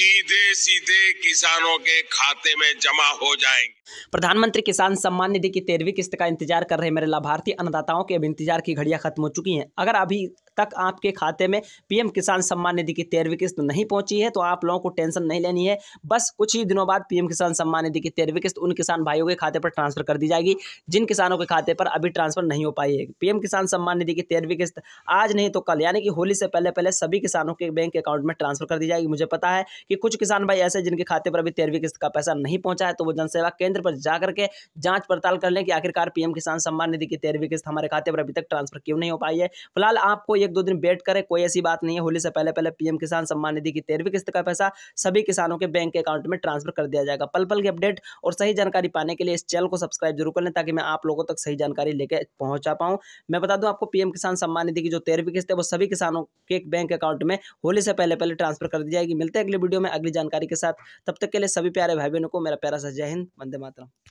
सीधे सीधे किसानों के खाते में जमा हो जाएंगे प्रधानमंत्री किसान सम्मान निधि की तेरहवीं किस्त का इंतजार कर रहे मेरे लाभार्थी अन्नदाताओं के अब इंतजार की घड़ियां खत्म हो चुकी हैं अगर अभी तक आपके खाते में पीएम किसान सम्मान निधि की तेरहवीं किस्त नहीं पहुंची है तो आप लोगों को टेंशन नहीं लेनी है बस कुछ ही दिनों बाद पीएम किसान सम्मान निधि की तेरहवीं किस्त उन किसान भाइयों के खाते पर ट्रांसफर कर दी जाएगी जिन किसानों के खाते पर अभी ट्रांसफर नहीं हो पाई है पीएम किसान सम्मान निधि की तेरहवीं किस्त आज नहीं तो कल यानी कि होली से पहले पहले सभी किसानों के बैंक अकाउंट में ट्रांसफर कर दी जाएगी मुझे पता है कि कुछ किसान भाई ऐसे जिनके खाते पर अभी तेरहवीं किस्त का पैसा नहीं पहुंचा है तो वो जनसेवा केंद्र पर जाकर के जांच पड़ताल कर लें कि आखिरकार पीएम किसान सम्मान निधि की तेरहवीं किस्त हमारे खाते पर अभी तक ट्रांसफर क्यों नहीं हो पाई है फिलहाल आपको ये एक दो दिन वेट करें कोई ऐसी बात नहीं है होली से पहले पहले पीएम किसान सम्मान निधि की तेरहवीं किस्त का पैसा सभी किसानों के बैंक अकाउंट में ट्रांसफर कर दिया जाएगा पल पल की अपडेट और सही जानकारी पाने के लिए इस चैनल को सब्सक्राइब जरूर कर लें ताकि मैं आप लोगों तक सही जानकारी लेकर पहुंचा पाऊँ मैं बता दूँ आपको पीएम किसान सम्मान निधि की जो तेरहवीं किस्त है वो सभी किसानों के बैंक अकाउंट में होली से पहले पहले ट्रांसफर कर दी जाएगी मिलते हैं अगले वीडियो में अगली जानकारी के साथ तब तक के लिए सभी प्यारे भाई बहनों को मेरा प्यारा सा जय हिंद वंदे मातरम